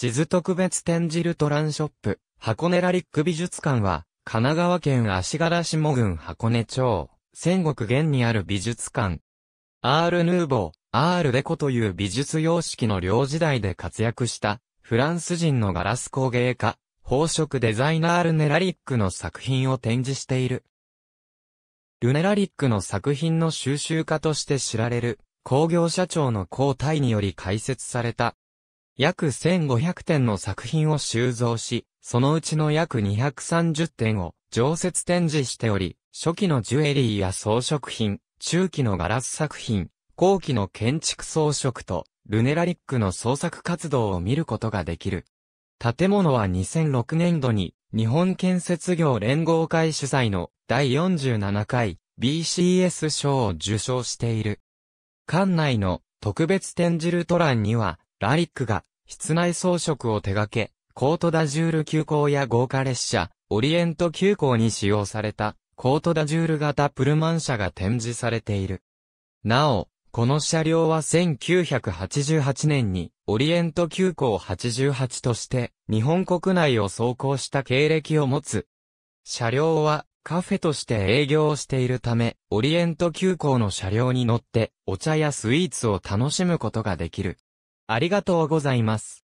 静特別展示ルトランショップ、箱根ラリック美術館は、神奈川県足柄下郡箱根町、仙国県にある美術館。アール・ヌーボー、アール・デコという美術様式の両時代で活躍した、フランス人のガラス工芸家、宝飾デザイナールネラリックの作品を展示している。ルネラリックの作品の収集家として知られる、工業社長の交代により開設された、約1500点の作品を収蔵し、そのうちの約230点を常設展示しており、初期のジュエリーや装飾品、中期のガラス作品、後期の建築装飾と、ルネラリックの創作活動を見ることができる。建物は2006年度に、日本建設業連合会主催の第47回 BCS 賞を受賞している。館内の特別展示ルトランには、ラリックが室内装飾を手掛け、コートダジュール急行や豪華列車、オリエント急行に使用された、コートダジュール型プルマン車が展示されている。なお、この車両は1988年に、オリエント急行88として、日本国内を走行した経歴を持つ。車両は、カフェとして営業をしているため、オリエント急行の車両に乗って、お茶やスイーツを楽しむことができる。ありがとうございます。